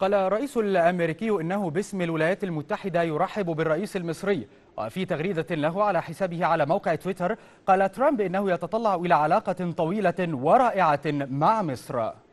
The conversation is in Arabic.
قال الرئيس الأمريكي إنه باسم الولايات المتحدة يرحب بالرئيس المصري وفي تغريدة له على حسابه على موقع تويتر قال ترامب إنه يتطلع إلى علاقة طويلة ورائعة مع مصر